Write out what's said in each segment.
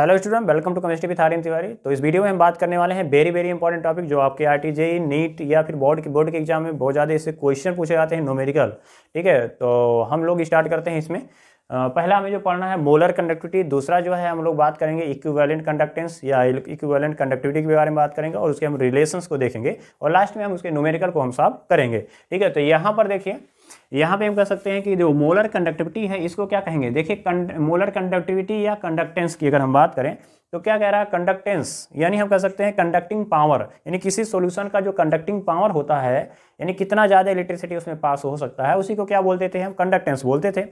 hello student welcome to chemistry with Aryan Tiwari तो इस video में हम बात करने वाले हैं वेरी वेरी इंपॉर्टेंट टॉपिक जो आपके आर टी नीट या फिर बोर्ड के बोर्ड के एग्जाम में बहुत ज़्यादा इससे क्वेश्चन पूछे जाते हैं नोमेरिकल ठीक है तो हम लोग स्टार्ट करते हैं इसमें पहला हमें जो पढ़ना है मोलर कंडक्टिविटी दूसरा जो है हम लोग बात करेंगे इक्वेलेंट कंडक्टेंस या इक्वेलेंट कंडक्टिविटी के बारे में बात करेंगे और उसके हम रिलेशंस को देखेंगे और लास्ट में हम उसके नोमेरिकल को हम साफ करेंगे ठीक है तो यहाँ पर देखिए यहाँ पे हम कह सकते हैं कि जो मोलर कंडक्टिविटी है इसको क्या कहेंगे देखिए मोलर कंडक्टिविटी या कंडक्टेंस की अगर हम बात करें तो क्या कह रहा है कंडक्टेंस यानी हम कह सकते हैं कंडक्टिंग पावर यानी किसी सॉल्यूशन का जो कंडक्टिंग पावर होता है यानी कितना ज़्यादा इलेक्ट्रिसिटी उसमें पास हो सकता है उसी को क्या बोलते थे हम कंडक्टेंस बोलते थे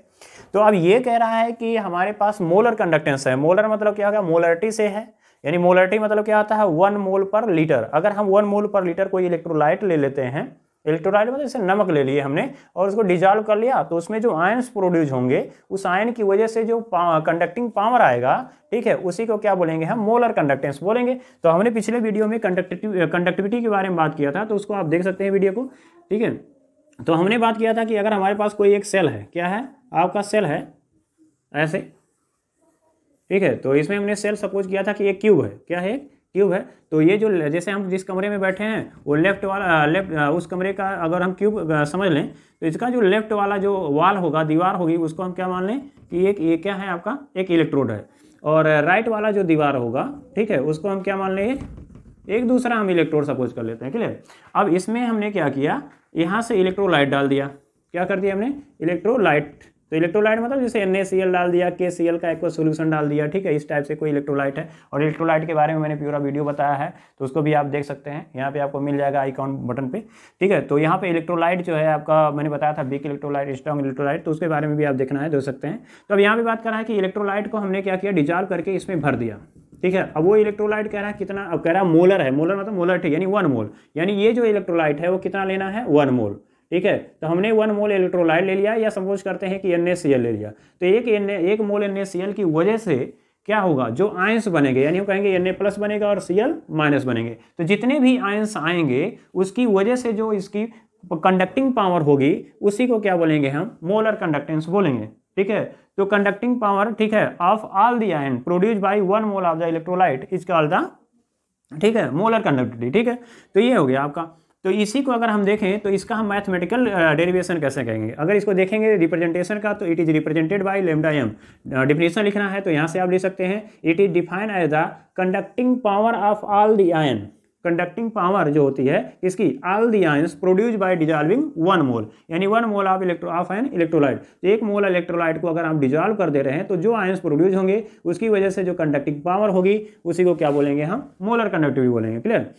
तो अब ये कह रहा है कि हमारे पास मोलर कंडक्टेंस है मोलर मतलब क्या होगा मोलरिटी से है यानी मोलरिटी मतलब क्या आता है वन मोल पर लीटर अगर हम वन मोल पर लीटर कोई इलेक्ट्रोलाइट ले लेते हैं इलेक्ट्रोलाइट मतलब जैसे नमक ले लिए हमने और उसको डिजॉल्व कर लिया तो उसमें जो आयन्स प्रोड्यूस होंगे उस आयन की वजह से जो कंडक्टिंग पावर आएगा ठीक है उसी को क्या बोलेंगे हम मोलर कंडक्टेंस बोलेंगे तो हमने पिछले वीडियो में कंडक्टिव कंडक्टिविटी के बारे में बात किया था तो उसको आप देख सकते हैं वीडियो को ठीक है तो हमने बात किया था कि अगर हमारे पास कोई एक सेल है क्या है आपका सेल है ऐसे ठीक है तो इसमें हमने सेल सपोज किया था कि एक क्यूब है क्या है क्यूब है तो ये जो जैसे हम जिस कमरे में बैठे हैं वो लेफ्ट वाला लेफ्ट उस कमरे का अगर हम क्यूब समझ लें तो इसका जो लेफ्ट वाला जो वाल होगा दीवार होगी उसको हम क्या मान लें कि एक ये क्या है आपका एक इलेक्ट्रोड है और राइट वाला जो दीवार होगा ठीक है उसको हम क्या मान लें एक दूसरा हम इलेक्ट्रोड सपोज कर लेते हैं क्लियर अब इसमें हमने क्या किया यहाँ से इलेक्ट्रोलाइट डाल दिया क्या कर दिया हमने इलेक्ट्रोलाइट तो इलेक्ट्रोलाइट मतलब जैसे एन डाल दिया के का एक सोल्यूशन डाल दिया ठीक है इस टाइप से कोई इलेक्ट्रोलाइट है और इलेक्ट्रोलाइट के बारे में मैंने पूरा वीडियो बताया है तो उसको भी आप देख सकते हैं यहाँ पे आपको मिल जाएगा आइकॉन बटन पे ठीक है तो यहाँ पे इलेक्ट्रोलाइट जो है आपका मैंने बताया था बिग इलेक्ट्रोलाइट स्ट्रॉन्ग इलेक्ट्रोलाइट तो उसके बारे में भी आप देखना है देख सकते हैं तो अब यहाँ पे बात कर रहा है कि इलेक्ट्रोलाइट को हमने क्या किया डिजॉल्व करके इसमें भर दिया ठीक है अब वो इलेक्ट्रोलाइट कह रहा है कितना अब कह रहा है मोलर है मोलर मतलब मोलर ठीक है यानी वन मोल यानी ये जो इलेक्ट्रोलाइट है वो कितना लेना है वन मोल ठीक है तो हमने वन मोल इलेक्ट्रोलाइट ले लिया या सपोज करते हैं कि एन ले लिया तो एक एन एक मोल एन की वजह से क्या होगा जो आयंस बनेंगे यानी वो कहेंगे एन प्लस बनेगा और सी माइनस बनेंगे तो जितने भी आयंस आएंगे उसकी वजह से जो इसकी कंडक्टिंग पावर होगी उसी को क्या बोलेंगे हम मोलर कंडक्टेंस बोलेंगे ठीक है तो कंडक्टिंग पावर ठीक है of all the ion produce by one mole of the electrolyte is all the ठीक है मोलर कंडक्टिविटी ठीक है तो ये हो गया आपका तो इसी को अगर हम देखें तो इसका हम मैथमेटिकल डेरिवेशन uh, कैसे कहेंगे अगर इसको देखेंगे रिप्रेजेंटेशन का तो it is represented by lambda M definition लिखना है तो यहाँ से आप लिख सकते हैं it is define as the conducting power of all the ion conducting power जो होती है इसकी all the ion produce by dissolving one mole यानी one mole of electro of an electrolyte तो एक मोल इलेक्ट्रोलाइट को अगर आप डिजॉल्व कर दे रहे हैं तो जो आयंस प्रोड्यूस होंगे उसकी वजह से जो कंडक्टिंग पावर होगी उसी को क्या बोलेंगे हम मोलर कंडक्टिविटी बोलेंगे क्लियर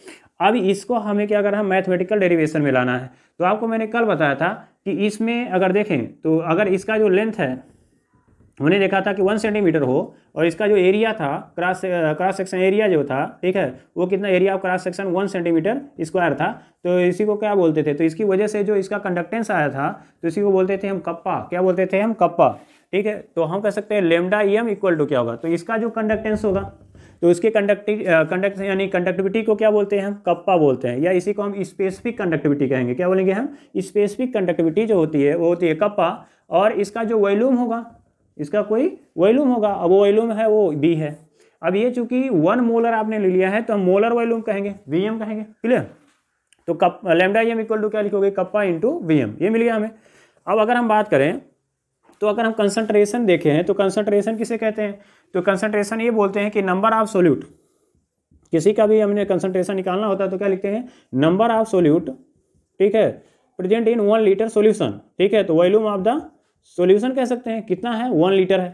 अब इसको हमें क्या करना है मैथमेटिकल डेरिवेशन में लाना है तो आपको मैंने कल बताया था कि इसमें अगर देखें तो अगर इसका जो लेंथ है हमने देखा था कि वन सेंटीमीटर हो और इसका जो एरिया था क्रॉस क्रॉस सेक्शन एरिया जो था ठीक है वो कितना area of cross section one centimetre square था तो इसी को क्या बोलते थे तो इसकी वजह से जो इसका कंडक्टेंस आया था तो इसी को बोलते थे हम कप्पा क्या बोलते थे हम कप्पा ठीक है तो हम कह सकते हैं lambda E M equal to क्या होगा तो इसका जो कंडक्टेंस होगा तो इसके कंडक्टिव कंडक्ट यानी कंडक्टिविटी को क्या बोलते हैं हम कप्पा बोलते हैं या इसी को हम स्पेसिफिक कंडक्टिविटी कहेंगे क्या बोलेंगे हम स्पेसिफिक कंडक्टिविटी जो होती है वो होती है कप्पा और इसका जो वॉल्यूम होगा इसका कोई वॉल्यूम होगा अब वो वॉल्यूम है वो बी है अब ये चूंकि वन मोलर आपने ले लिया है तो हम मोलर वॉल्यूम कहेंगे वी एम कहेंगे क्लियर तो kappa lambda M equal to क्या लिखोगे कप्पा इंटू वी एम ये मिल गया हमें अब अगर हम बात करें तो अगर हम कंसंट्रेशन देखे हैं तो कंसंट्रेशन किसे कहते हैं तो कंसंट्रेशन ये बोलते हैं कि नंबर ऑफ सोल्यूट किसी का भी हमने कंसंट्रेशन निकालना होता है तो क्या लिखते हैं नंबर ऑफ सोल्यूट ठीक है present in one litre solution ठीक है तो वॉल्यूम ऑफ द सोल्यूशन कह सकते हैं कितना है वन लीटर है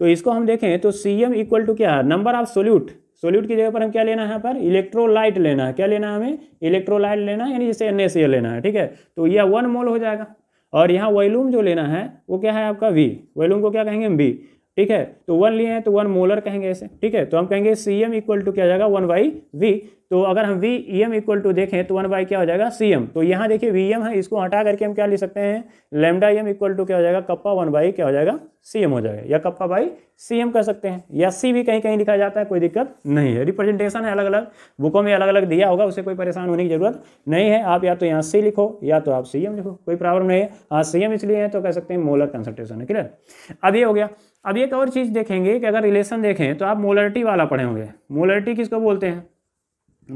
तो इसको हम देखें तो सी एम इक्वल टू क्या है नंबर ऑफ सोल्यूट सोल्यूट की जगह पर हम क्या लेना है पर इलेक्ट्रोलाइट लेना है क्या लेना है हमें इलेक्ट्रोलाइट लेना है यानी जैसे एन लेना है ठीक है तो यह वन मोल हो जाएगा और यहाँ वॉल्यूम जो लेना है वो क्या है आपका वी वॉल्यूम को क्या कहेंगे हम वी ठीक है तो वन लिए हैं तो वन मोलर कहेंगे ऐसे ठीक है तो हम कहेंगे सी एम इक्वल टू क्या जाएगा वन बाई वी तो अगर हम V E M equal to देखें तो वन बाई क्या हो जाएगा सी एम तो यहाँ देखिए वी एम है इसको हटा करके हम क्या ले सकते हैं लेमडा एम इक्वल टू क्या हो जाएगा कप्पा वन बाई क्या हो जाएगा सी एम हो जाएगा या कप्पा बाई सी एम कर सकते हैं या सी भी कहीं कहीं लिखा जाता है कोई दिक्कत नहीं है रिप्रेजेंटेशन है अलग अलग बुकों में अलग अलग दिया होगा उसे कोई परेशान होने की जरूरत नहीं है आप या तो यहाँ सी लिखो या तो आप सी एम लिखो कोई प्रॉब्लम नहीं है हाँ सी एम इसलिए है तो कह सकते हैं मोलर कंसल्टेशन है क्लियर अब ये हो गया अब एक और चीज़ देखेंगे कि अगर रिलेशन देखें तो आप मोलरिटी वाला पढ़े होंगे मोलरिटी किसको बोलते हैं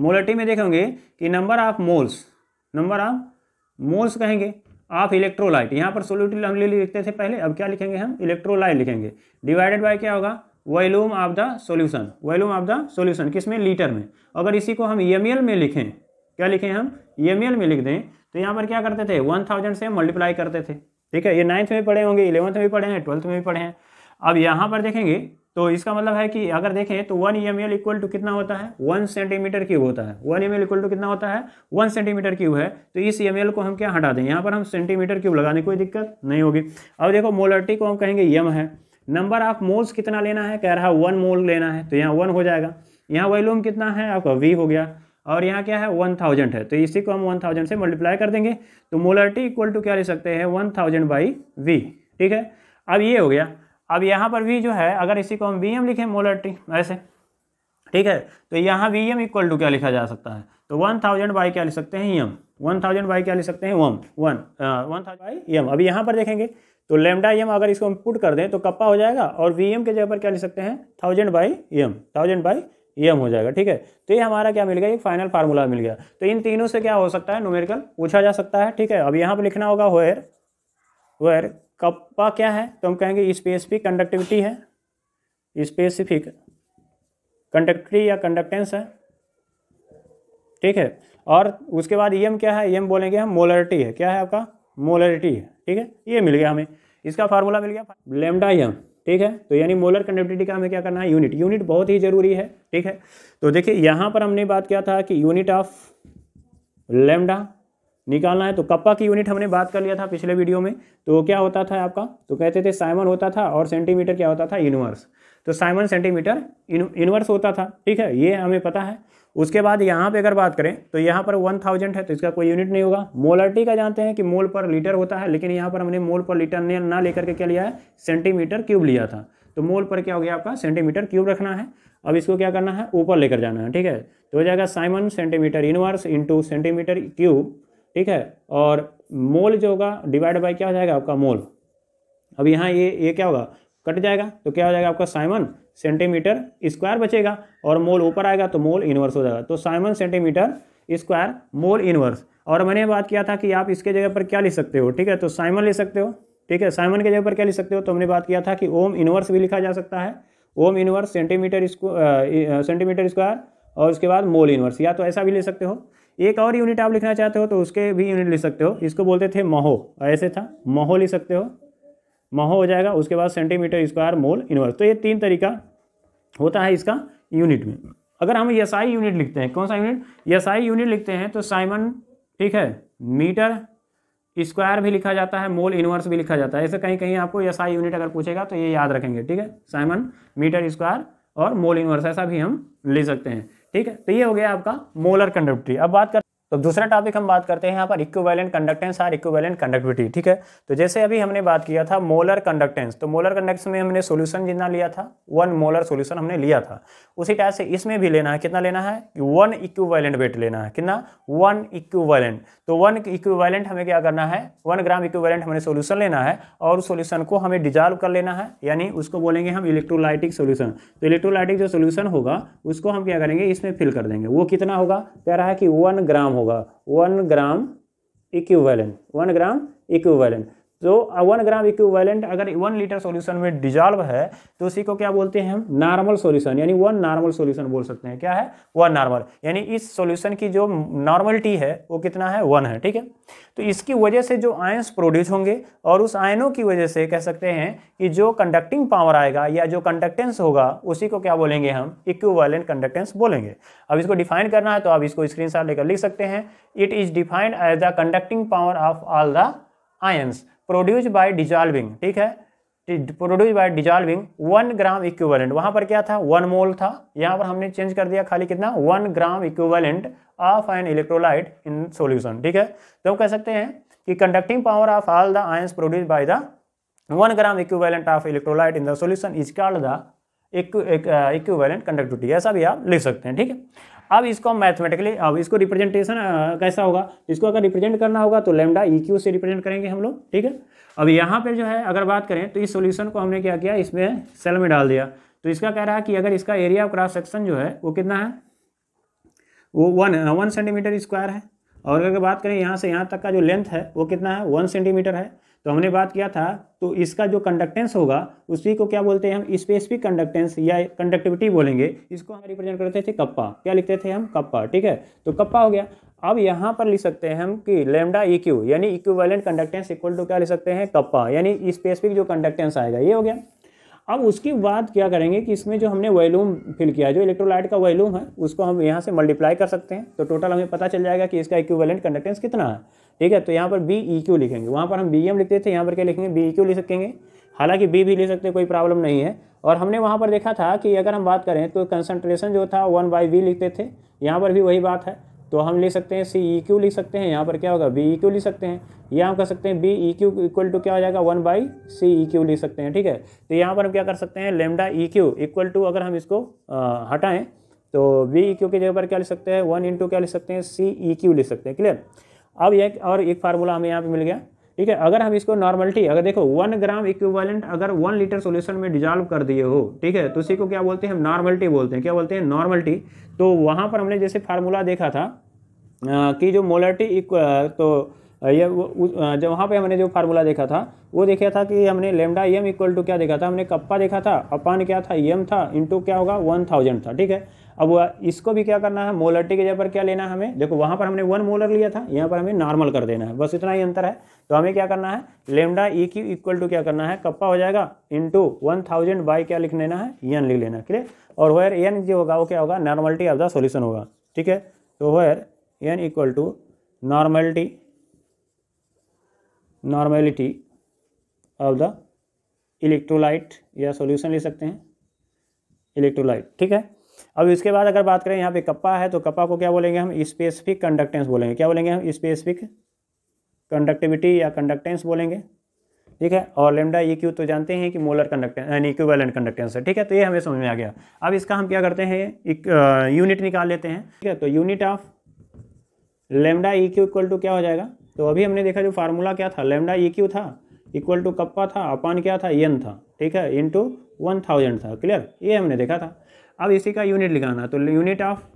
मोलरिटी में देखेंगे कि number of moles number of moles कहेंगे ऑफ इलेक्ट्रोलाइट यहाँ पर सोल्यूटी हम ले लिखते थे पहले अब क्या लिखेंगे हम इलेक्ट्रोलाइट लिखेंगे डिवाइडेड बाय क्या होगा volume of the solution volume of the solution किस में लीटर में अगर इसी को हम एम e में लिखें क्या लिखें हम एम e में लिख दें तो यहाँ पर क्या करते थे वन थाउजेंड से मल्टीप्लाई करते थे ठीक है ये नाइन्थ में पढ़े होंगे इलेवंथ में पढ़े हैं ट्वेल्थ में भी पढ़े हैं अब यहाँ पर देखेंगे तो इसका मतलब है कि अगर देखें तो one M L equal to कितना होता है वन सेंटीमीटर क्यूब होता है one M L equal to कितना होता है वन सेंटीमीटर क्यूब है तो इस एम e एल को हम क्या हटा दें यहाँ पर हम सेंटीमीटर क्यूब लगाने कोई दिक्कत नहीं होगी अब देखो मोलर्टी को हम कहेंगे यम है नंबर ऑफ मोल्स कितना लेना है कह रहा है वन मोल लेना है तो यहाँ वन हो जाएगा यहाँ वॉल्यूम कितना है आपका वी हो गया और यहाँ क्या है वन थाउजेंड है तो इसी को हम वन थाउजेंड से मल्टीप्लाई कर देंगे तो मोलर्टी इक्वल टू क्या ले सकते हैं वन थाउजेंड बाई वी ठीक है अब ये हो गया अब यहाँ पर भी जो है अगर इसी को हम वी एम लिखें मोलरिटी ऐसे ठीक है तो यहाँ वी एम इक्वल टू क्या लिखा जा सकता है तो वन थाउजेंड बाई क्या लिख सकते हैं यम वन थाउजेंड बाई क्या लिख सकते हैं वम one one thousand by M यहाँ पर देखेंगे तो लेमडा यम अगर इसको हम पुट कर दें तो कप्पा हो जाएगा और वी एम के जगह पर क्या लिख सकते हैं thousand by M thousand by M हो जाएगा ठीक है तो ये हमारा क्या मिल गया एक फाइनल फार्मूला मिल गया तो इन तीनों से क्या हो सकता है नोमेरिकल पूछा जा सकता है ठीक है अब यहाँ पर लिखना होगा वेयर वेयर कप्पा क्या है तो हम कहेंगे स्पेसिफिक कंडक्टिविटी है स्पेसिफिक कंडक्टिविटी या कंडक्टेंस है ठीक है और उसके बाद ई e क्या है ई e बोलेंगे हम मोलरिटी है क्या है आपका मोलरिटी है ठीक है ये मिल गया हमें इसका फार्मूला मिल गया लेमडा यम e ठीक है तो यानी मोलर कंडक्टिविटी का हमें क्या करना है यूनिट यूनिट बहुत ही जरूरी है ठीक है तो देखिए यहाँ पर हमने बात किया था कि यूनिट ऑफ लेमडा निकालना है तो कप्पा की यूनिट हमने बात कर लिया था पिछले वीडियो में तो क्या होता था आपका तो कहते थे साइमन होता था और सेंटीमीटर क्या होता था इनवर्स तो साइमन सेंटीमीटर इनवर्स होता था ठीक है ये हमें पता है उसके बाद यहाँ पे अगर बात करें तो यहाँ पर वन थाउजेंड है तो इसका कोई यूनिट नहीं होगा मोलर्टी का जानते हैं कि मोल पर लीटर होता है लेकिन यहाँ पर हमने मोल पर लीटर ने ना लेकर के क्या लिया है सेंटीमीटर क्यूब लिया था तो मोल पर क्या हो गया आपका सेंटीमीटर क्यूब रखना है अब इसको क्या करना है ऊपर लेकर जाना है ठीक है तो हो जाएगा siemens centimetre inverse into centimetre cube ठीक है और मोल जो होगा डिवाइड बाई क्या हो जाएगा आपका मोल अब यहाँ ये ये क्या होगा कट जाएगा तो क्या हो जाएगा आपका साइमन सेंटीमीटर स्क्वायर बचेगा और मोल ऊपर आएगा तो मोल इनवर्स हो जाएगा तो siemens centimetre square mole inverse और मैंने बात किया था कि आप इसके जगह पर क्या लिख सकते हो ठीक है तो साइमन ले सकते हो ठीक है साइमन के जगह पर क्या लिख सकते हो तो हमने बात किया था कि ओम इनवर्स भी लिखा जा सकता है ohm inverse centimetre centimetre square और उसके बाद मोल इनवर्स या तो ऐसा भी ले सकते हो एक और यूनिट आप लिखना चाहते हो तो उसके भी यूनिट लिख सकते हो इसको बोलते थे महो ऐसे था महो लिख सकते हो महो हो जाएगा उसके बाद सेंटीमीटर स्क्वायर मोल इनवर्स तो ये तीन तरीका होता है इसका यूनिट में अगर हम एस आई यूनिट लिखते हैं कौन सा यूनिट एस आई यूनिट लिखते हैं तो साइमन ठीक है मीटर स्क्वायर भी लिखा जाता है मोल इनवर्स भी लिखा जाता है ऐसे कहीं कहीं आपको एस आई यूनिट अगर पूछेगा तो ये याद रखेंगे ठीक है साइमन मीटर स्क्वायर और मोल इनवर्स ऐसा भी हम ले सकते हैं ठीक है तो ये हो गया आपका मोलर कंडक्टिविटी अब बात कर तो दूसरा टॉपिक हम बात करते हैं यहाँ पर इक्विवेलेंट कंडक्टेंस और इक्विवेलेंट कंडक्टिविटी ठीक है तो जैसे अभी हमने बात किया था मोलर कंडक्टेंस तो मोलर कंडक्टेंस में हमने सॉल्यूशन जितना लिया था वन मोलर सॉल्यूशन हमने लिया था उसी टाइप से इसमें भी लेना है कितना लेना है वन इक्विवेलेंट वेट लेना है कितना वन इक्विवेलेंट तो वन इक्विवेलेंट हमें क्या करना है वन ग्राम इक्विवेलेंट हमें सोल्यूशन लेना है और उस सोल्यूशन को हमें डिजॉल्व कर लेना है यानी उसको बोलेंगे हम इलेक्ट्रोलाइटिक सोल्यूशन तो इलेक्ट्रोलाइटिक जो सोल्यूशन होगा उसको हम क्या करेंगे इसमें फिल कर देंगे वो कितना होगा कह रहा है कि वन ग्राम होगा होगा one gram equivalent one gram equivalent तो वन ग्राम इक्विवेलेंट अगर वन लीटर सॉल्यूशन में डिजॉल्व है तो उसी को क्या बोलते हैं हम नॉर्मल सॉल्यूशन यानी वन नॉर्मल सॉल्यूशन बोल सकते हैं क्या है वन नॉर्मल यानी इस सॉल्यूशन की जो नॉर्मलिटी है वो कितना है वन है ठीक है तो इसकी वजह से जो आयंस प्रोड्यूस होंगे और उस आयनों की वजह से कह सकते हैं कि जो कंडक्टिंग पावर आएगा या जो कंडक्टेंस होगा उसी को क्या बोलेंगे हम इक्विवेलेंट कंडक्टेंस बोलेंगे अब इसको डिफाइन करना है तो आप इसको स्क्रीन लेकर लिख सकते हैं it is defined as the conducting power of all the ions produce by dissolving ठीक है produce by dissolving one gram equivalent वहां पर क्या था वन मोल था यहां पर हमने चेंज कर दिया खाली कितना one gram equivalent of an electrolyte in solution ठीक है तो कह सकते हैं कि conducting power of all the ions produce by the one gram equivalent of electrolyte in the solution is called the equivalent conductivity ऐसा भी आप लिख सकते हैं ठीक है अब इसको हम मैथमेटिकली अब इसको रिप्रेजेंटेशन कैसा होगा इसको अगर रिप्रेजेंट करना होगा तो लेमडा ई क्यू से रिप्रेजेंट करेंगे हम लोग ठीक है अब यहाँ पर जो है अगर बात करें तो इस सोल्यूशन को हमने क्या किया इसमें सेल में डाल दिया तो इसका कह रहा है कि अगर इसका एरिया ऑफ क्रॉस सेक्शन जो है वो कितना है वो वन वन सेंटीमीटर स्क्वायर है और अगर बात करें यहाँ से यहाँ तक का जो लेंथ है वो कितना है वन सेंटीमीटर है तो हमने बात किया था तो इसका जो कंडक्टेंस होगा उसी को क्या बोलते हैं हम स्पेसिफिक कंडक्टेंस या कंडक्टिविटी बोलेंगे इसको हम रिप्रेजेंट करते थे कप्पा क्या लिखते थे हम कप्पा ठीक है तो कप्पा हो गया अब यहाँ पर लिख सकते हैं हम कि लेमडा ई यानी इक्विवेलेंट कंडक्टेंस इक्वल टू क्या लिख सकते हैं कप्पा यानी स्पेसिफिक जो कंडक्टेंस आएगा ये हो गया अब उसके बाद क्या करेंगे कि इसमें जो हमने वॉल्यूम फिल किया जो इलेक्ट्रोलाइट का वॉल्यूम है उसको हम यहाँ से मल्टीप्लाई कर सकते हैं तो टोटल हमें पता चल जाएगा कि इसका इक्विवेलेंट कंडक्टेंस कितना है ठीक है तो यहाँ पर बी ई क्यू लिखेंगे वहाँ पर हम बी एम लिखते थे यहाँ पर क्या लिखेंगे बी ई क्यू लिख सकेंगे हालांकि बी भी ले सकते कोई प्रॉब्लम नहीं है और हमने वहाँ पर देखा था कि अगर हम बात करें तो कंसनट्रेशन जो था वन बाई वी लिखते थे यहाँ पर भी वही बात है तो हम ले सकते हैं सी ई e, क्यू लिख सकते हैं यहाँ पर क्या होगा बी ई क्यू लिख सकते हैं या हम कह सकते हैं B E Q equal to क्या हो जाएगा one by C E e, Q लिख सकते हैं ठीक है तो यहाँ पर हम क्या कर सकते हैं lambda E Q equal to अगर हम इसको हटाएँ हटाएं तो बी ई क्यू की जगह पर क्या लिख सकते हैं वन इंटू क्या लिख सकते हैं सी ई क्यू लिख सकते हैं क्लियर अब एक और एक फार्मूला हमें यहाँ पर मिल गया ठीक है अगर हम इसको नॉर्मलिटी अगर देखो वन ग्राम इक्विवेलेंट अगर वन लीटर सोल्यूशन में डिजॉल्व कर दिए हो ठीक है तो इसी को क्या बोलते हैं हम नॉर्मलिटी बोलते हैं क्या बोलते हैं नॉर्मलिटी तो वहाँ पर हमने जैसे फार्मूला देखा था आ, कि जो मोलरिटी तो ये जब वहाँ पे हमने जो फार्मूला देखा था वो देखा था कि हमने लेमडा एम इक्वल टू क्या देखा था हमने कप्पा देखा था अपान क्या था एम e था इंटू क्या होगा वन थाउजेंड था ठीक है अब इसको भी क्या करना है टी के जगह पर क्या लेना है हमें देखो वहाँ पर हमने वन मोलर लिया था यहाँ पर हमें नॉर्मल कर देना है बस इतना ही अंतर है तो हमें क्या करना है लेमडा ई की इक्वल टू क्या करना है कप्पा हो जाएगा इंटू वन थाउजेंड बाई क्या लिख लेना है एन e लिख लेना क्लियर और वेयर एन e जो होगा वो क्या होगा नॉर्मलिटी ऑफ द सोल्यूशन होगा ठीक है तो where N equal to normality normality of the electrolyte या सॉल्यूशन ले सकते हैं इलेक्ट्रोलाइट ठीक है अब इसके बाद अगर बात करें यहाँ पे कप्पा है तो कप्पा को क्या बोलेंगे हम स्पेसिफिक कंडक्टेंस बोलेंगे क्या बोलेंगे हम स्पेसिफिक कंडक्टिविटी या कंडक्टेंस बोलेंगे ठीक है और लेमडा ई क्यू तो जानते हैं कि मोलर कंडक्टेंस यानी इक्वेलेंट कंडक्टेंस है ठीक है तो ये हमें समझ में आ गया अब इसका हम क्या करते हैं एक यूनिट निकाल लेते हैं ठीक है तो unit of lambda E Q equal to क्या हो जाएगा तो अभी हमने देखा जो फार्मूला क्या था लेमडा ई क्यू था इक्वल टू कप्पा था अपान क्या था यन था ठीक है इन टू वन थाउजेंड था क्लियर ये हमने देखा था अब इसी का यूनिट लिखाना तो unit of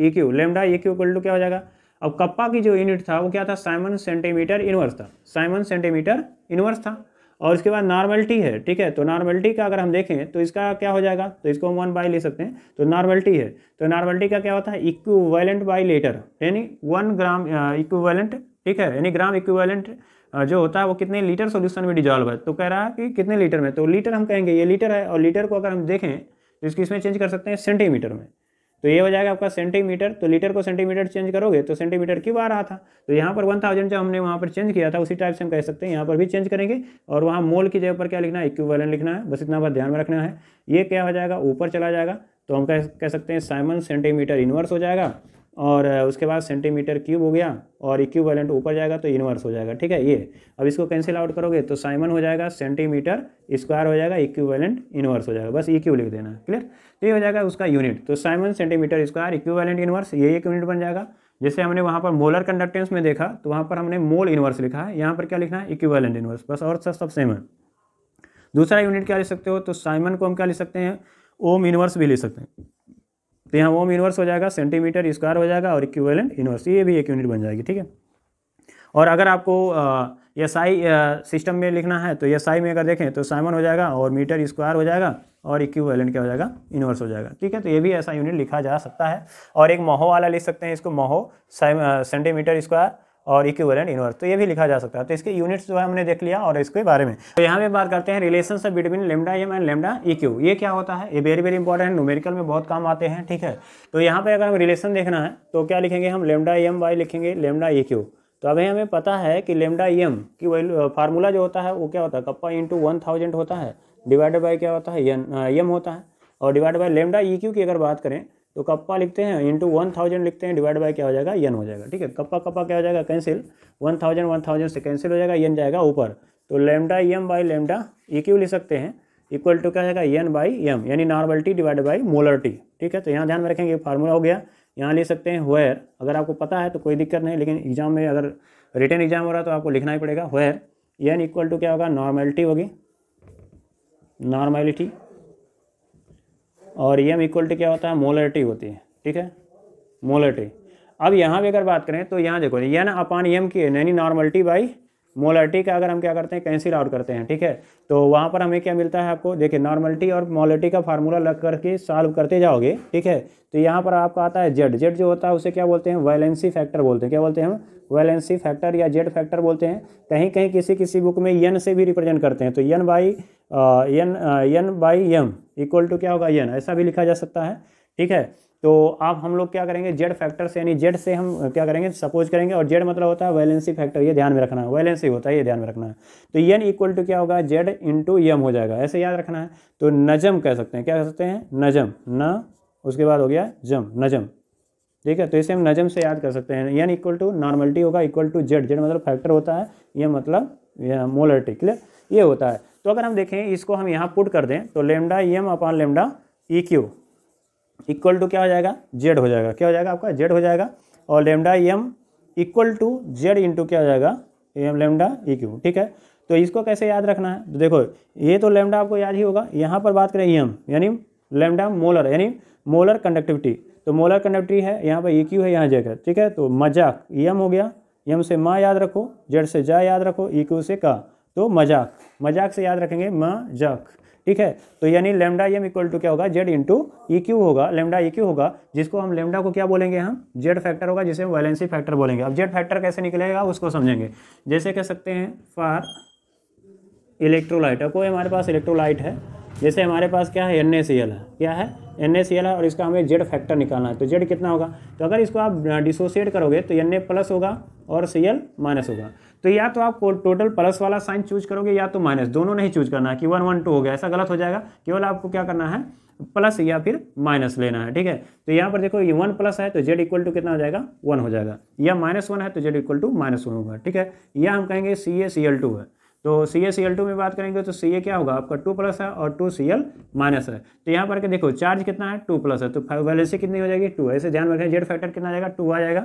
E Q lambda E Q equal to क्या हो जाएगा अब कप्पा की जो यूनिट था वो क्या था साइमन सेंटीमीटर इनवर्स था साइमन सेंटीमीटर इनवर्स था और उसके बाद नॉर्मलिटी है ठीक है तो नॉर्मलिटी का अगर हम देखें तो इसका क्या हो जाएगा तो इसको हम वन बाई ले सकते हैं तो नॉर्मलिटी है तो नॉर्मलिटी का क्या होता है इक्वलेंट बाई लेटर यानी वन ग्राम इक्वलेंट ठीक है यानी ग्राम इक्विवेलेंट जो होता है वो कितने लीटर सोल्यूशन में डिजॉल्व है तो कह रहा है कि कितने लीटर में तो लीटर हम कहेंगे ये लीटर है और लीटर को अगर हम देखें तो इसकी इसमें चेंज कर सकते हैं सेंटीमीटर में तो ये हो जाएगा आपका सेंटीमीटर तो लीटर को सेंटीमीटर चेंज करोगे तो सेंटीमीटर क्यों आ रहा था तो यहाँ पर वन थाउजेंड जो हमने वहाँ पर चेंज किया था उसी टाइप से हम कह सकते हैं यहाँ पर भी चेंज करेंगे और वहाँ मोल की जगह पर क्या लिखना है इक्विवेलेंट लिखना है बस इतना बार ध्यान में रखना है ये क्या हो जाएगा ऊपर चला जाएगा तो हम कह कह सकते हैं साइमन सेंटीमीटर इन्वर्स हो जाएगा और उसके बाद सेंटीमीटर क्यूब हो गया और इक्विवेलेंट ऊपर जाएगा तो इन्वर्स हो जाएगा ठीक है ये अब इसको कैंसिल आउट करोगे तो साइमन हो जाएगा सेंटीमीटर स्क्वायर हो जाएगा इक्विवेलेंट इन्वर्स हो जाएगा बस ई लिख देना क्लियर तो ये हो जाएगा उसका यूनिट तो siemens centimetre square equivalent inverse ये एक यूनिट बन जाएगा जैसे हमने वहाँ पर मोलर कंडक्टेंस में देखा तो वहाँ पर हमने मोल इन्वर्स लिखा है यहाँ पर क्या लिखना है इक्विवेलेंट इन्वर्स बस और सब सब सेम है दूसरा यूनिट क्या ले सकते हो तो साइमन को हम क्या लिख सकते हैं ओम इन्वर्स भी ले सकते हैं तो यहाँ ओम इन्वर्स हो जाएगा सेंटीमीटर स्क्वायर हो जाएगा और इक्वेलेंट इन्वर्स ये भी एक यूनिट बन जाएगी ठीक है और अगर आपको एस आई सिस्टम में लिखना है तो एस आई में अगर देखें तो साइमन हो जाएगा और मीटर स्क्वायर हो जाएगा और इक्वेलेंट क्या हो जाएगा इनवर्स हो जाएगा ठीक है तो ये भी ऐसा यूनिट लिखा जा सकता है और एक महो वाला लिख सकते हैं इसको महो सेंटीमीटर स्क्वायर और इक्विवेलेंट इनवर्स तो ये भी लिखा जा सकता है तो इसके यूनिट्स जो है हमने देख लिया और इसके बारे में तो यहाँ पे बात करते हैं relationship between lambda M and lambda E Q ये क्या होता है ये वेरी वेरी इंपॉर्टेंट है न्यूमेरिकल में बहुत काम आते हैं ठीक है तो यहाँ पर अगर हम रिलेशन देखना है तो क्या लिखेंगे हम लेमडा एम वाई लिखेंगे लेमडा ई क्यू तो अभी हमें पता है कि लेमडा ई एम की वैल्यू फार्मूला जो होता है वो क्या होता है कप्पा इंटू वन थाउजेंड होता है डिवाइडेड बाई क्या होता है एम होता है और divide by lambda E Q की अगर बात करें तो कप्पा लिखते हैं इंटू वन थाउजेंड लिखते हैं डिवाइड बाई क्या हो जाएगा यन हो जाएगा ठीक है कप्पा कप्पा क्या हो जाएगा cancel one thousand one thousand से कैंसिल हो जाएगा यन जाएगा ऊपर तो lambda M by lambda E Q लिख सकते हैं इक्वल टू क्या हो जाएगा एन बाई एम यानी normal divide by molarity ठीक है तो यहाँ ध्यान में रखेंगे फार्मूला हो गया यहाँ ले सकते हैं वेयर अगर आपको पता है तो कोई दिक्कत नहीं लेकिन एग्जाम में अगर रिटर्न एग्जाम हो रहा है तो आपको लिखना ही पड़ेगा वेयर एन इक्वल टू क्या होगा नॉर्मेलिटी होगी नॉर्मेलिटी और ई एम इक्वल टू क्या होता है मोलरिटी होती है ठीक है मोलरिटी अब यहाँ भी अगर बात करें तो यहाँ देखो यह अपान ई e एम की है यानी नॉर्मलिटी बाई मोलिटी का अगर हम क्या करते हैं कैंसिल आउट करते हैं ठीक है तो वहाँ पर हमें क्या मिलता है आपको देखिए नॉर्मलिटी और मोलिटी का फार्मूला लग करके सॉल्व करते जाओगे ठीक है तो यहाँ पर आपका आता है जेड जेड जो होता है उसे क्या बोलते हैं वैलेंसी फैक्टर बोलते हैं क्या बोलते हैं हम वैलेंसी फैक्टर या जेड फैक्टर बोलते हैं कहीं कहीं किसी किसी बुक में यन से भी रिप्रेजेंट करते हैं तो N by N N by M equal to क्या होगा यन ऐसा भी लिखा जा सकता है ठीक है तो आप हम लोग क्या करेंगे जेड फैक्टर से यानी जेड से हम क्या करेंगे सपोज करेंगे और जेड मतलब होता है वैलेंसी फैक्टर ये ध्यान में रखना है वैलेंसी होता है ये ध्यान में रखना है तो यन इक्वल टू क्या होगा जेड इंटू यम हो जाएगा ऐसे याद रखना है तो नजम कह सकते हैं क्या कह सकते हैं नजम न उसके बाद हो गया जम नजम ठीक है तो इसे हम नजम से याद कर सकते हैं यन इक्वल टू नॉर्मलिटी होगा इक्वल टू जेड जेड मतलब फैक्टर होता है यम मतलब मोलरिटी क्लियर ये होता है तो अगर हम देखें इसको हम यहाँ पुट कर दें तो lambda E M upon lambda E Q equal to क्या हो जाएगा जेड हो जाएगा क्या हो जाएगा आपका जेड हो जाएगा और lambda M equal to Z into क्या हो जाएगा एम लेमडा ई क्यू ठीक है तो इसको कैसे याद रखना है तो देखो ये तो लेमडा आपको याद ही होगा यहाँ पर बात करें ई एम यानी लेमडा मोलर यानी मोलर कंडक्टिविटी तो मोलर कंडक्टिविटी है यहाँ पर ई e क्यू है यहाँ जेड है ठीक है तो मजाक ई एम हो गया एम से माँ याद रखो जेड से जा याद रखो ई e क्यू से का तो मजाक मजाक से याद रखेंगे मजाक ठीक है तो यानी लेमडा एम इक्वल टू क्या होगा जेड इंटू ई क्यू होगा लेमडा ई क्यू होगा जिसको हम लेमडा को क्या बोलेंगे हम जेड फैक्टर होगा जिसे हम वैलेंसी फैक्टर बोलेंगे अब जेड फैक्टर कैसे निकलेगा उसको समझेंगे जैसे कह सकते हैं फार इलेक्ट्रोलाइट अब कोई हमारे पास इलेक्ट्रोलाइट है जैसे हमारे पास क्या है एन है क्या है एन है और इसका हमें जेड फैक्टर निकालना है तो जेड कितना होगा तो अगर इसको आप डिसोसिएट करोगे तो एन प्लस होगा और सी माइनस होगा तो या तो आप टोटल प्लस वाला साइन चूज करोगे या तो माइनस दोनों नहीं चूज करना है कि वन वन टू हो गया ऐसा गलत हो जाएगा केवल आपको क्या करना है प्लस या फिर माइनस लेना है ठीक है तो यहाँ पर देखो ये वन प्लस है तो जेड इक्वल टू कितना हो जाएगा वन हो जाएगा या माइनस वन है तो Z equal to minus one होगा ठीक है या हम कहेंगे सी ए सी एल टू है तो सी ए सी एल टू में बात करेंगे तो सी ए क्या होगा आपका टू प्लस है और टू सी एल माइनस है तो यहाँ पर के देखो चार्ज कितना है टू प्लस है तो वैलेंसी कितनी हो जाएगी टू ऐसे ध्यान रखें जेड फैक्टर कितना जाएगा टू आ जाएगा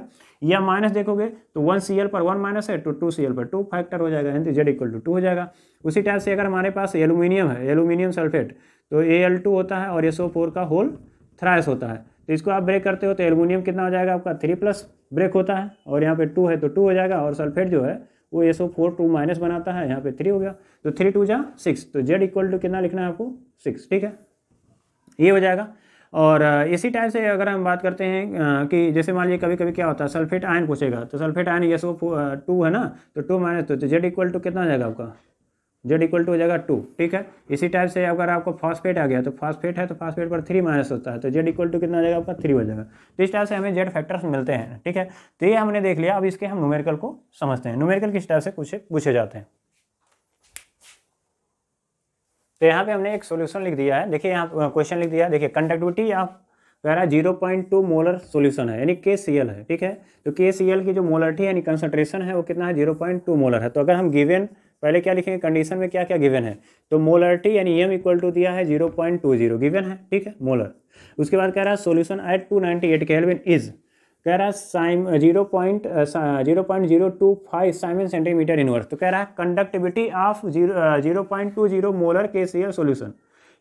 या माइनस देखोगे तो वन सी एल पर वन माइनस है टू टू सी एल पर टू फैक्टर हो जाएगा यानी जेड इक्वल टू टू हो जाएगा उसी टाइप से अगर हमारे पास एलुमिनियम है एलुमिनियम सल्फेट तो ए एल टू होता है और एस ओ फोर का होल थ्राइस होता है तो इसको आप ब्रेक करते हो तो एलुमिनियम कितना हो जाएगा आपका थ्री प्लस ब्रेक होता है और यहाँ पे टू है तो टू हो जाएगा और सल्फेट जो है वो S O four two minus बनाता है यहाँ पे थ्री हो गया तो थ्री टू जा सिक्स तो जेड इक्वल टू कितना लिखना है आपको सिक्स ठीक है ये हो जाएगा और इसी टाइप से अगर हम बात करते हैं कि जैसे मान लीजिए कभी कभी क्या होता है सल्फेट आयन पूछेगा तो सल्फेट आयन ये सो टू है ना तो टू माइनस तो जेड इक्वल टू कितना हो जाएगा आपका जेड इक्वल टू हो जाएगा टू ठीक है इसी टाइप से अगर आपको फास्फेट आ गया तो फास्फेट है तो फास्फेट पर थ्री माइनस होता है तो जेड इक्वल टू कितना हो जाएगा आपका थ्री हो जाएगा तो इस टाइप से हमें जेड फैक्टर्स मिलते हैं ठीक है तो ये हमने देख लिया अब इसके हम न्यूमेरिकल को समझते हैं न्यूमेरिकल किस टाइप से पूछे पूछे जाते हैं तो यहाँ पे हमने एक सोल्यूशन लिख दिया है देखिए यहाँ क्वेश्चन लिख दिया देखिए कंडक्टिविटी आप कह रहा है zero point two molar solution है यानी के सी एल है ठीक है तो के सी एल की जो मोलरिटी यानी कंसनट्रेशन है वो कितना है जीरो पॉइंट टू मोलर है तो अगर हम गिवेन पहले क्या लिखेंगे कंडीशन में क्या क्या गिवन है तो मोलरिटी यानी एम इक्वल टू दिया है zero point two zero given है ठीक है मोलर उसके बाद कह रहा है solution at two ninety eight kelvin is कह रहा है siemens zero point zero point zero two five siemens centimetre inverse तो कह रहा है conductivity of zero point two zero molar K C L solution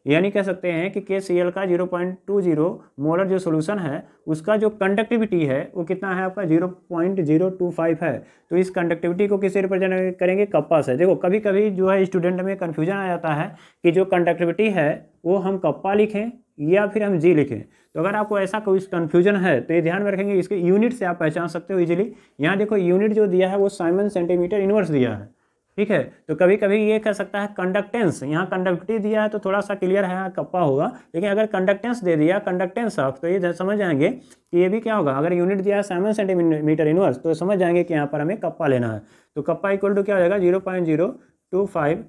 यानी कह सकते हैं कि के सी एल का zero point two zero molar जो सोल्यूशन है उसका जो कंडक्टिविटी है वो कितना है आपका zero point zero two five है तो इस कंडक्टिविटी को किसे रिप्रेजेंट करेंगे कप्पा से देखो कभी कभी जो है स्टूडेंट में कन्फ्यूजन आ जाता है कि जो कंडक्टिविटी है वो हम कप्पा लिखें या फिर हम जी लिखें तो अगर आपको ऐसा कोई कन्फ्यूजन है तो ये ध्यान में रखेंगे इसके यूनिट से आप पहचान सकते हो इजीली यहाँ देखो यूनिट जो दिया है वो साइमन सेंटीमीटर इनवर्स दिया है ठीक है तो कभी कभी ये कह सकता है कंडक्टेंस यहाँ कंडक्टिव दिया है तो थोड़ा सा क्लियर है कप्पा होगा लेकिन अगर कंडक्टेंस दे दिया कंडक्टेंस ऑफ तो ये समझ जाएंगे कि ये भी क्या होगा अगर यूनिट दिया है सेवन सेंटीमीटर इनवर्स तो समझ जाएंगे कि यहाँ पर हमें कप्पा लेना है तो कप्पा इक्वल टू क्या हो जाएगा zero point zero two five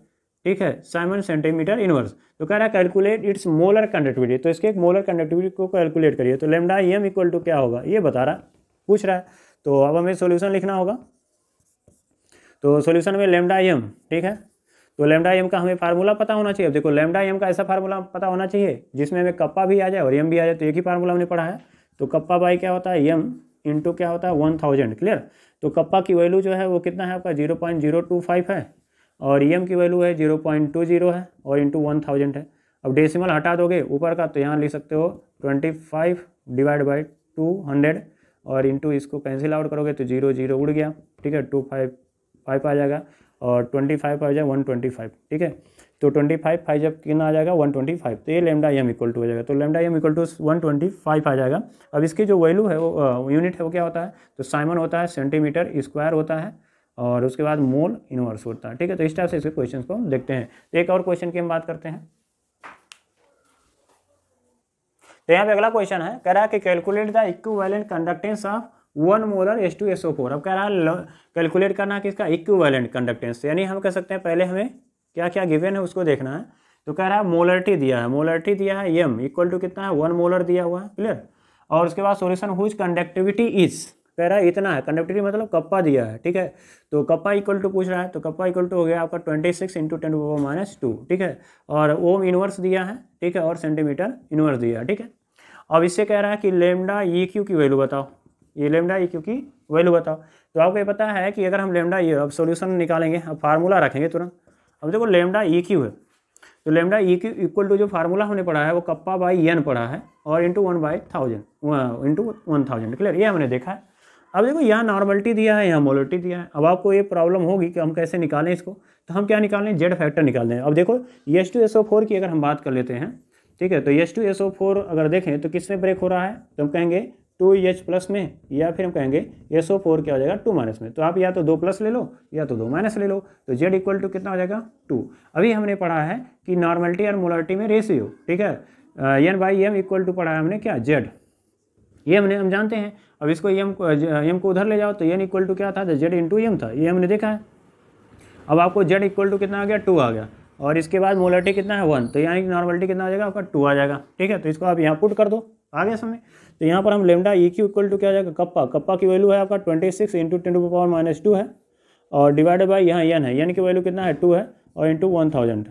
ठीक है सेवन सेंटीमीटर इनवर्स तो कह रहा है कैलकुलेट इट्स मोलर कंडक्टिविटी तो इसके एक मोलर कंडक्टिविटी को कैलकुलेट करिए तो लेमडा एम इक्वल टू क्या होगा ये बता रहा है पूछ रहा है तो अब हमें सोल्यूशन लिखना होगा तो सोल्यूशन में लेमडा एम ठीक है तो लेमडा एम का हमें फार्मूला पता होना चाहिए अब देखो लेमडा एम का ऐसा फार्मूला पता होना चाहिए जिसमें हमें कप्पा भी आ जाए और एम भी आ जाए तो एक ही फार्मूला हमने पढ़ा है तो कप्पा बाई क्या होता है एम इंटू क्या होता है वन थाउजेंड क्लियर तो कप्पा की वैल्यू जो है वो कितना है आपका zero point zero two five है और ई की वैल्यू है जीरो पॉइंट टू जीरो है और इंटू वन थाउजेंड है अब डेसिमल हटा दोगे ऊपर का तो यहाँ लिख सकते हो twenty five divide by two hundred और इंटू इसको कैंसिल आउट करोगे तो जीरो जीरो उड़ गया ठीक है टू फाइव फाइव आ जाएगा और ट्वेंटी फाइव आ जाएगा वन ट्वेंटी फाइव ठीक है तो ट्वेंटी फाइव फाइव जब कितना आ जाएगा वन ट्वेंटी फाइव तो ये लेमडा एम इक्वल टू हो जाएगा तो lambda M equal to one twenty five आ जाएगा अब इसकी जो वैल्यू है वो यूनिट है वो क्या होता है तो साइमन होता है सेंटीमीटर स्क्वायर होता है और उसके बाद मोल इनवर्स होता है ठीक है तो इस टाइप से इसके क्वेश्चन को हम देखते हैं तो एक और क्वेश्चन की हम बात करते हैं तो यहाँ पे अगला क्वेश्चन है कह रहा है कि calculate the equivalent conductance of one molar S two S O four अब कह रहा है कैलकुलेट करना है किसका इक्विवेलेंट कंडक्टेंस यानी हम कह सकते हैं पहले हमें क्या क्या गिवन है उसको देखना है तो कह रहा है मोलरिटी दिया है मोलरिटी दिया है एम इक्वल टू कितना है वन मोलर दिया हुआ है क्लियर और उसके बाद सोल्यूशन हुज कंडक्टिविटी इज कह रहा है इतना है कंडक्टिविटी मतलब कप्पा दिया है ठीक है तो कप्पा इक्वल टू पूछ रहा है तो कप्पा इक्वल टू हो गया आपका twenty six into ten minus two ठीक है और ओम इनवर्स दिया है ठीक है और सेंटीमीटर इनवर्स दिया है ठीक है अब इससे कह रहा है कि लेमडा ई क्यू की वैल्यू बताओ ये लेमडा ये e क्योंकि वैल्यू बताओ तो आपको ये पता है कि अगर हम लेमडा ये e, अब सोल्यूशन निकालेंगे अब फार्मूला रखेंगे तुरंत अब देखो लेमडा ई क्यू है तो lambda E Q equal to जो फार्मूला हमने पढ़ा है वो कप्पा बाई एन पढ़ा है और into one by thousand into one thousand clear ये हमने देखा है अब देखो यहाँ नॉर्मलिटी दिया है यहाँ मोलिटी दिया है अब आपको ये प्रॉब्लम होगी कि हम कैसे निकालें इसको तो हम क्या निकालें जेड फैक्टर निकाल दें अब देखो S two S O four की अगर हम बात कर लेते हैं ठीक है तो S two S O four अगर देखें तो किससे ब्रेक हो रहा है तो हम कहेंगे टू एच प्लस में या फिर हम कहेंगे एस ओ फोर क्या हो जाएगा टू माइनस में तो आप या तो दो प्लस ले लो या तो दो माइनस ले लो तो जेड इक्वल टू कितना हो जाएगा टू अभी हमने पढ़ा है कि नॉर्मलिटी और मोलरिटी में रेशियो ठीक है N by M equal to पढ़ा है हमने क्या जेड ये हमने हम जानते हैं अब इसको एम को एम को उधर ले जाओ तो एन इक्वल टू क्या था जेड इंटू एम था ये हमने देखा है अब आपको जेड इक्वल टू कितना आ गया टू आ गया और इसके बाद मोलरिटी कितना है वन तो यहाँ कि नॉर्मलिटी कितना आ जाएगा आपका टू आ जाएगा ठीक है तो इसको आप यहाँ पुट कर दो आ गया समझ तो यहाँ पर हम lambda E Q equal to क्या जाएगा कप्पा कप्पा की वैल्यू है आपका twenty six into ten to power minus two है और डिवाइडेड बाई यहाँ यन है यन की वैल्यू कितना है टू है और इंटू वन थाउजेंड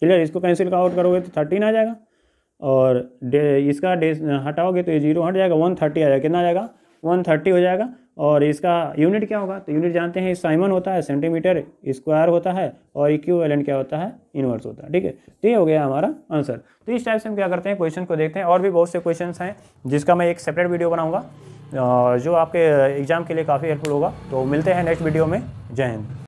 क्लियर इसको कैंसिल का आउट करोगे तो थर्टीन आ जाएगा और डे इसका डे हटाओगे तो ये जीरो हट जाएगा वन थर्टी आ जाएगा कितना आ जाएगा वन थर्टी हो जाएगा और इसका यूनिट क्या होगा तो यूनिट जानते हैं साइमन होता है सेंटीमीटर स्क्वायर होता है और इक्विवेलेंट क्या होता है इन्वर्स होता है ठीक है तो ये हो गया हमारा आंसर तो इस टाइप से हम क्या करते हैं क्वेश्चन को देखते हैं और भी बहुत से क्वेश्चन हैं जिसका मैं एक सेपरेट वीडियो बनाऊँगा जो आपके एग्ज़ाम के लिए काफ़ी हेल्पफुल होगा तो मिलते हैं नेक्स्ट वीडियो में जय हिंद